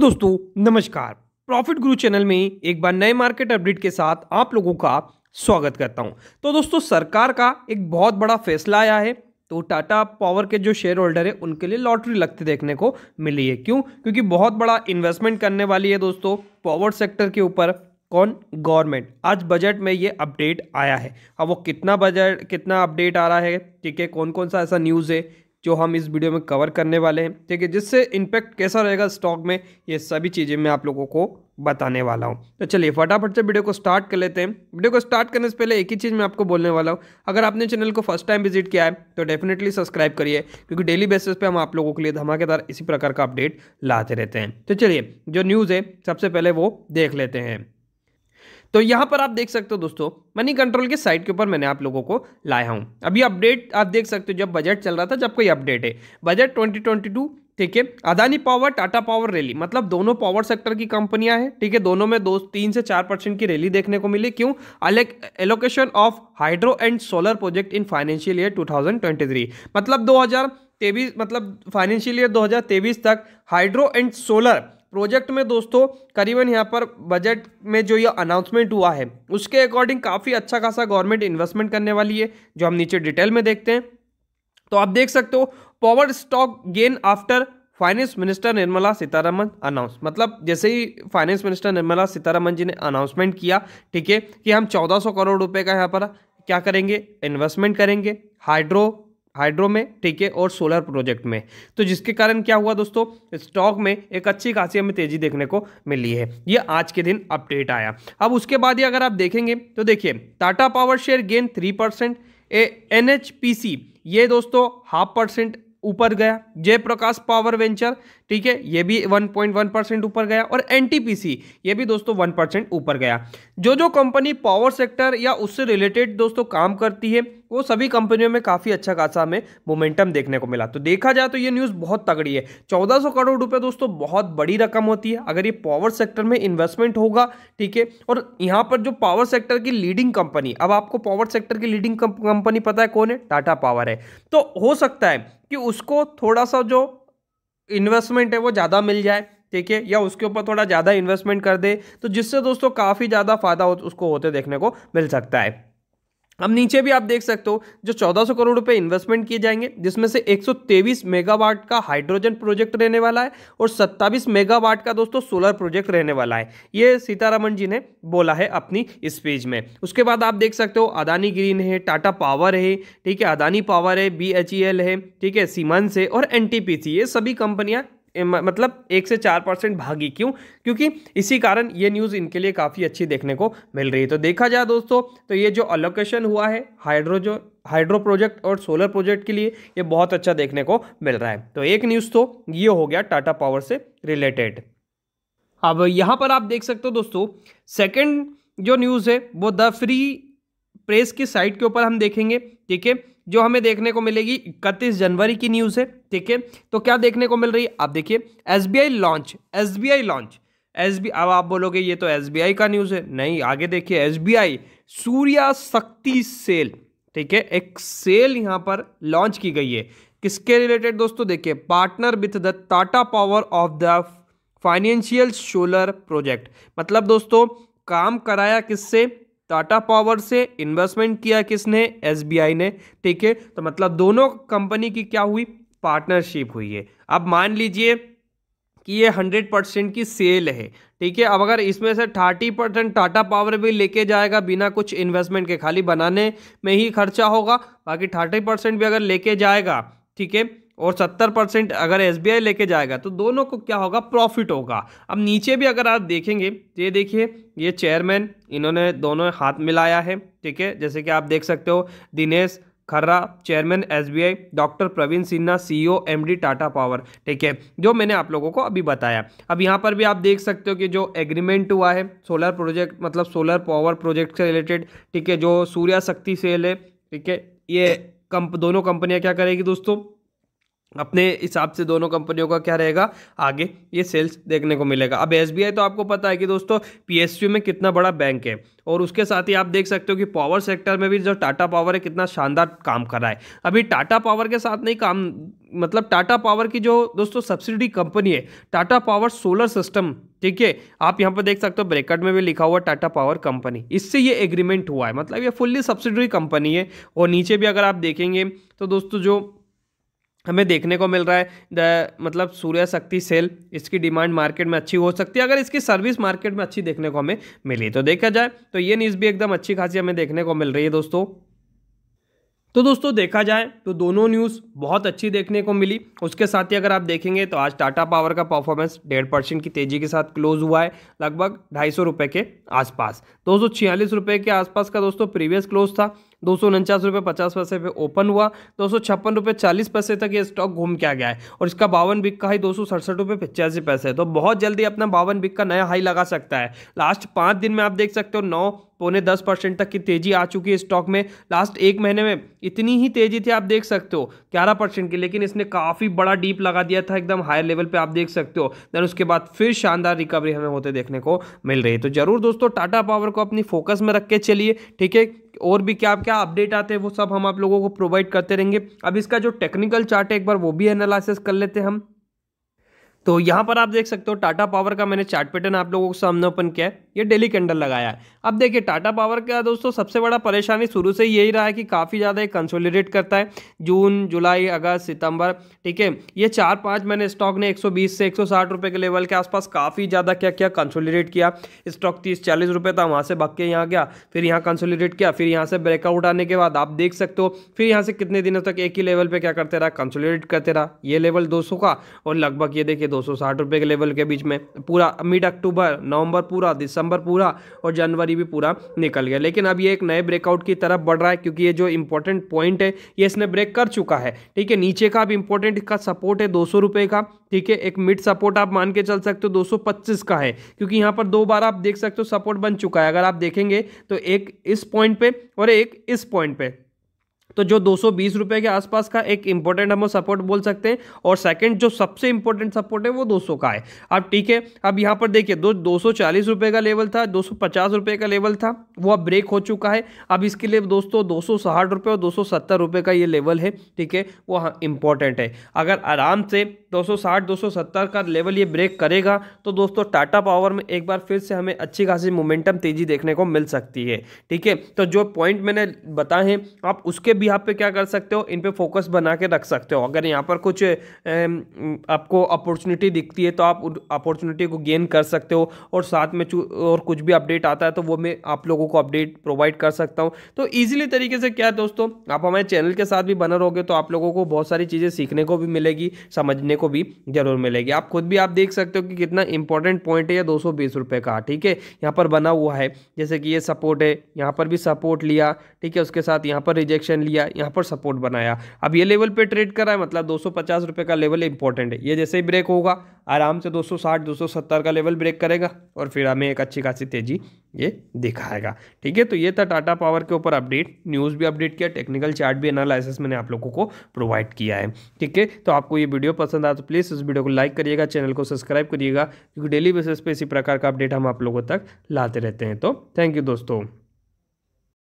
दोस्तों नमस्कार प्रॉफिट गुरु चैनल में एक बार नए मार्केट अपडेट के साथ आप लोगों का स्वागत करता हूं तो दोस्तों सरकार का एक बहुत बड़ा फैसला आया है तो टाटा पावर के जो शेयर होल्डर है उनके लिए लॉटरी लगते देखने को मिली है क्यों क्योंकि बहुत बड़ा इन्वेस्टमेंट करने वाली है दोस्तों पावर सेक्टर के ऊपर कौन गवर्नमेंट आज बजट में ये अपडेट आया है अब वो कितना बजट कितना अपडेट आ रहा है ठीक है कौन कौन सा ऐसा न्यूज़ है जो हम इस वीडियो में कवर करने वाले हैं ठीक है जिससे इम्पैक्ट कैसा रहेगा स्टॉक में ये सभी चीज़ें मैं आप लोगों को बताने वाला हूँ तो चलिए फटाफट से वीडियो को स्टार्ट कर लेते हैं वीडियो को स्टार्ट करने से पहले एक ही चीज़ मैं आपको बोलने वाला हूँ अगर आपने चैनल को फर्स्ट टाइम विजिट किया है तो डेफिनेटली सब्सक्राइब करिए क्योंकि डेली बेसिस पर हम आप लोगों के लिए धमाकेदार इसी प्रकार का अपडेट लाते रहते हैं तो चलिए जो न्यूज़ है सबसे पहले वो देख लेते हैं तो यहाँ पर आप देख सकते हो दोस्तों मनी कंट्रोल के साइट के ऊपर मैंने आप लोगों को लाया हूँ अभी अपडेट आप देख सकते हो जब बजट चल रहा था जब कोई अपडेट है बजट ट्वेंटी ट्वेंटी टू ठीक है Adani power Tata power rally मतलब दोनों पावर सेक्टर की कंपनियां हैं ठीक है दोनों में दो तीन से चार परसेंट की रैली देखने को मिली क्यों अलग allocation of hydro and solar project in financial year 2023 मतलब दो तेवीस मतलब फाइनेंशियल ईयर 2023 तक हाइड्रो एंड सोलर प्रोजेक्ट में दोस्तों करीबन यहाँ पर बजट में जो ये अनाउंसमेंट हुआ है उसके अकॉर्डिंग काफ़ी अच्छा खासा गवर्नमेंट इन्वेस्टमेंट करने वाली है जो हम नीचे डिटेल में देखते हैं तो आप देख सकते हो power stock gain after finance minister Nirmala Sitharaman announce मतलब जैसे ही फाइनेंस मिनिस्टर निर्मला सीतारमन जी ने अनाउंसमेंट किया ठीक है कि हम 1400 करोड़ रुपए का यहाँ पर क्या करेंगे इन्वेस्टमेंट करेंगे हाइड्रो हाइड्रो में ठीक है और सोलर प्रोजेक्ट में तो जिसके कारण क्या हुआ दोस्तों स्टॉक में एक अच्छी खासी हमें तेजी देखने को मिली है ये आज के दिन अपडेट आया अब उसके बाद ही अगर आप देखेंगे तो देखिए Tata power share gain three percent N H P C ये दोस्तों हाफ परसेंट ऊपर गया जयप्रकाश पावर वेंचर ठीक है ये भी 1.1 परसेंट ऊपर गया और एनटीपीसी ये भी दोस्तों 1 परसेंट ऊपर गया जो जो कंपनी पावर सेक्टर या उससे रिलेटेड दोस्तों काम करती है वो सभी कंपनियों में काफ़ी अच्छा खासा हमें मोमेंटम देखने को मिला तो देखा जाए तो ये न्यूज़ बहुत तगड़ी है 1400 करोड़ रुपए दोस्तों बहुत बड़ी रकम होती है अगर ये पावर सेक्टर में इन्वेस्टमेंट होगा ठीक है और यहाँ पर जो पावर सेक्टर की लीडिंग कंपनी अब आपको पावर सेक्टर की लीडिंग कंपनी पता है कौन है टाटा पावर है तो हो सकता है कि उसको थोड़ा सा जो इन्वेस्टमेंट है वो ज़्यादा मिल जाए ठीक है या उसके ऊपर थोड़ा ज़्यादा इन्वेस्टमेंट कर दे तो जिससे दोस्तों काफ़ी ज़्यादा फायदा उसको होते देखने को मिल सकता है अब नीचे भी आप देख सकते हो जो 1400 करोड़ रुपए इन्वेस्टमेंट किए जाएंगे जिसमें से 123 मेगावाट का हाइड्रोजन प्रोजेक्ट रहने वाला है और 27 मेगावाट का दोस्तों सोलर प्रोजेक्ट रहने वाला है ये सीतारामन जी ने बोला है अपनी स्पीच में उसके बाद आप देख सकते हो अदानी ग्रीन है टाटा पावर है ठीक है अदानी पावर है बी e है ठीक है सीमांस है और एन ये सभी कंपनियाँ मतलब एक से चार परसेंट भागी क्यों क्योंकि इसी कारण ये न्यूज़ इनके लिए काफ़ी अच्छी देखने को मिल रही है तो देखा जाए दोस्तों तो ये जो अलोकेशन हुआ है हाइड्रोजो हाइड्रो प्रोजेक्ट और सोलर प्रोजेक्ट के लिए ये बहुत अच्छा देखने को मिल रहा है तो एक न्यूज़ तो ये हो गया टाटा पावर से रिलेटेड अब यहाँ पर आप देख सकते हो दोस्तों सेकेंड जो न्यूज़ है वो द फ्री प्रेस की साइट के ऊपर हम देखेंगे ठीक है जो हमें देखने को मिलेगी इकतीस जनवरी की न्यूज़ है ठीक है तो क्या देखने को मिल रही है आप देखिए एस लॉन्च एस लॉन्च एस अब आप बोलोगे ये तो एस का न्यूज़ है नहीं आगे देखिए एस सूर्या शक्ति सेल ठीक है एक सेल यहाँ पर लॉन्च की गई है किसके रिलेटेड दोस्तों देखिए partner with the Tata power of the financial solar project मतलब दोस्तों काम कराया किससे टाटा पावर से इन्वेस्टमेंट किया किसने एसबीआई ने ठीक है तो मतलब दोनों कंपनी की क्या हुई पार्टनरशिप हुई है अब मान लीजिए कि ये हंड्रेड परसेंट की सेल है ठीक है अब अगर इसमें से थर्टी परसेंट टाटा पावर भी लेके जाएगा बिना कुछ इन्वेस्टमेंट के खाली बनाने में ही खर्चा होगा बाकी थर्टी परसेंट भी अगर लेके जाएगा ठीक है और 70 परसेंट अगर एस लेके जाएगा तो दोनों को क्या होगा प्रॉफिट होगा अब नीचे भी अगर आप देखेंगे ये देखिए ये चेयरमैन इन्होंने दोनों हाथ मिलाया है ठीक है जैसे कि आप देख सकते हो Dinesh Khara chairman SBI doctor Praveen Sinha CEO MD Tata power ठीक है जो मैंने आप लोगों को अभी बताया अब यहाँ पर भी आप देख सकते हो कि जो एग्रीमेंट हुआ है सोलर प्रोजेक्ट मतलब सोलर पावर प्रोजेक्ट से रिलेटेड ठीक है जो सूर्या शक्ति सेल है ठीक है ये कंप दोनों कंपनियाँ क्या करेगी दोस्तों अपने हिसाब से दोनों कंपनियों का क्या रहेगा आगे ये सेल्स देखने को मिलेगा अब एस तो आपको पता है कि दोस्तों पी में कितना बड़ा बैंक है और उसके साथ ही आप देख सकते हो कि पावर सेक्टर में भी जो टाटा पावर है कितना शानदार काम कर रहा है अभी टाटा पावर के साथ नहीं काम मतलब टाटा पावर की जो दोस्तों सब्सिडी कंपनी है टाटा पावर सोलर सिस्टम ठीक है आप यहाँ पर देख सकते हो ब्रेकट में भी लिखा हुआ टाटा पावर कंपनी इससे ये एग्रीमेंट हुआ है मतलब ये फुल्ली सब्सिडरी कंपनी है और नीचे भी अगर आप देखेंगे तो दोस्तों जो हमें देखने को मिल रहा है द मतलब सूर्य शक्ति सेल इसकी डिमांड मार्केट में अच्छी हो सकती है अगर इसकी सर्विस मार्केट में अच्छी देखने को हमें मिली तो देखा जाए तो ये न्यूज़ भी एकदम अच्छी खासी हमें देखने को मिल रही है दोस्तों तो दोस्तों देखा जाए तो दोनों न्यूज़ बहुत अच्छी देखने को मिली उसके साथ ही अगर आप देखेंगे तो आज टाटा पावर का परफॉर्मेंस डेढ़ परसेंट की तेज़ी के साथ क्लोज हुआ है लगभग ढाई सौ रुपये के आसपास दो सौ छियालीस रुपये के आसपास का दोस्तों प्रीवियस क्लोज था दो सौ उनचास रुपये पचास पैसे पे ओपन हुआ दो सौ छप्पन रुपये चालीस पैसे तक ये स्टॉक घूम के आ गया है और इसका बावन बिक का हाई दो सौ सड़सठ रुपये पचासी पैसे तो बहुत जल्दी अपना बावन बिक का नया हाई लगा सकता है लास्ट पाँच दिन में आप देख सकते हो नौ पौने दस परसेंट तक की तेज़ी आ चुकी है स्टॉक में लास्ट एक महीने में इतनी ही तेज़ी थी आप देख सकते हो ग्यारह परसेंट की लेकिन इसने काफ़ी बड़ा डीप लगा दिया था एकदम हायर लेवल पर आप देख सकते हो देन उसके बाद फिर शानदार रिकवरी हमें होते देखने को मिल रही है तो ज़रूर दोस्तों टाटा पावर को अपनी फोकस में रख के चलिए ठीक है और भी क्या क्या अपडेट आते हैं वो सब हम आप लोगों को प्रोवाइड करते रहेंगे अब इसका जो टेक्निकल चार्ट है एक बार वो भी एनालिसिस कर लेते हैं हम तो यहाँ पर आप देख सकते हो टाटा पावर का मैंने चार्ट पैटर्न आप लोगों को सामने ओपन किया है ये डेली कैंडल लगाया है अब देखिए टाटा पावर का दोस्तों सबसे बड़ा परेशानी शुरू से यही रहा है कि काफ़ी ज़्यादा कंसोलिडेट करता है जून जुलाई अगस्त सितंबर ठीक है ये चार पाँच महीने स्टॉक ने 120 से 160 रुपए के लेवल के आसपास काफ़ी ज़्यादा क्या किया कंसोलिडेट किया स्टॉक तीस चालीस रुपये था वहाँ से भग के यहाँ गया फिर यहाँ कंसोलिडेट किया फिर यहाँ से ब्रेकआउट आने के बाद आप देख सकते हो फिर यहाँ से कितने दिनों तक एक ही लेवल पर क्या करते रहा कंसोलिडेट करते रहा ये लेवल दो का और लगभग ये देखिए दो सौ के लेवल के बीच में पूरा मिड अक्टूबर नवंबर पूरा दिसंबर दिसंबर पूरा और जनवरी भी पूरा निकल गया लेकिन अब ये एक नए ब्रेकआउट की तरफ बढ़ रहा है क्योंकि ये जो इंपॉर्टेंट पॉइंट है ये इसने ब्रेक कर चुका है ठीक है नीचे का अब इंपॉर्टेंट इसका सपोर्ट है दो सौ का ठीक है एक मिड सपोर्ट आप मान के चल सकते हो दो का है क्योंकि यहाँ पर दो बार आप देख सकते हो सपोर्ट बन चुका है अगर आप देखेंगे तो एक इस पॉइंट पे और एक इस पॉइंट पे तो जो दो सौ के आसपास का एक इंपॉर्टेंट हम सपोर्ट बोल सकते हैं और सेकंड जो सबसे इंपॉर्टेंट सपोर्ट है वो 200 का है अब ठीक है अब यहाँ पर देखिए दो दो का लेवल था दो सौ का लेवल था वो अब ब्रेक हो चुका है अब इसके लिए दोस्तों दो सौ और दो सौ का ये लेवल है ठीक है वो इंपॉर्टेंट है अगर आराम से 260 270 का लेवल ये ब्रेक करेगा तो दोस्तों टाटा पावर में एक बार फिर से हमें अच्छी खासी मोमेंटम तेजी देखने को मिल सकती है ठीक है तो जो पॉइंट मैंने बताए हैं आप उसके भी यहाँ पे क्या कर सकते हो इन पे फोकस बना के रख सकते हो अगर यहाँ पर कुछ आपको अपॉर्चुनिटी दिखती है तो आप अपॉर्चुनिटी को गेन कर सकते हो और साथ में और कुछ भी अपडेट आता है तो वो मैं आप लोगों को अपडेट प्रोवाइड कर सकता हूँ तो ईजिली तरीके से क्या है दोस्तों आप हमारे चैनल के साथ भी बनर रहोगे तो आप लोगों को बहुत सारी चीज़ें सीखने को भी मिलेगी समझने को भी जरूर मिलेगी आप खुद भी आप देख सकते हो कि कितना इंपॉर्टेंट पॉइंट है या दो रुपए का ठीक है यहाँ पर बना हुआ है जैसे कि ये सपोर्ट है यहाँ पर भी सपोर्ट लिया ठीक है उसके साथ यहाँ पर रिजेक्शन लिया यहाँ पर सपोर्ट बनाया अब ये लेवल पे ट्रेड रहा है मतलब दो सौ का लेवल इंपॉर्टेंट है ये जैसे ही ब्रेक होगा आराम से 260 270 का लेवल ब्रेक करेगा और फिर हमें एक अच्छी खासी तेजी ये दिखाएगा ठीक है तो ये था टाटा पावर के ऊपर अपडेट न्यूज़ भी अपडेट किया टेक्निकल चार्ट भी एनालिसिस मैंने आप लोगों को प्रोवाइड किया है ठीक है तो आपको ये वीडियो पसंद आया तो प्लीज़ इस वीडियो को लाइक करिएगा चैनल को सब्सक्राइब करिएगा क्योंकि डेली बेसिस पे इसी प्रकार का अपडेट हम आप लोगों तक लाते रहते हैं तो थैंक यू दोस्तों